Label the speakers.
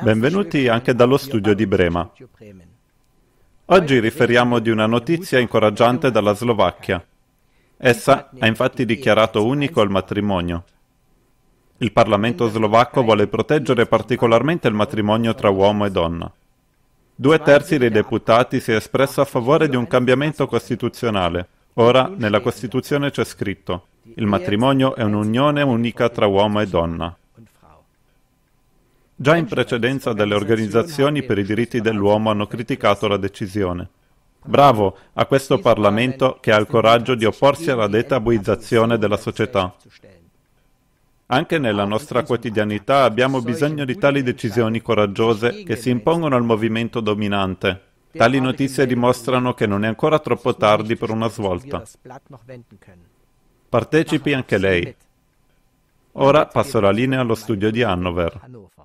Speaker 1: Benvenuti anche dallo studio di Brema. Oggi riferiamo di una notizia incoraggiante dalla Slovacchia. Essa ha infatti dichiarato unico il matrimonio. Il Parlamento slovacco vuole proteggere particolarmente il matrimonio tra uomo e donna. Due terzi dei deputati si è espresso a favore di un cambiamento costituzionale. Ora nella Costituzione c'è scritto il matrimonio è un'unione unica tra uomo e donna. Già in precedenza delle organizzazioni per i diritti dell'uomo hanno criticato la decisione. Bravo a questo Parlamento che ha il coraggio di opporsi alla detabuizzazione della società. Anche nella nostra quotidianità abbiamo bisogno di tali decisioni coraggiose che si impongono al movimento dominante. Tali notizie dimostrano che non è ancora troppo tardi per una svolta. Partecipi anche lei. Ora passo la linea allo studio di Hannover.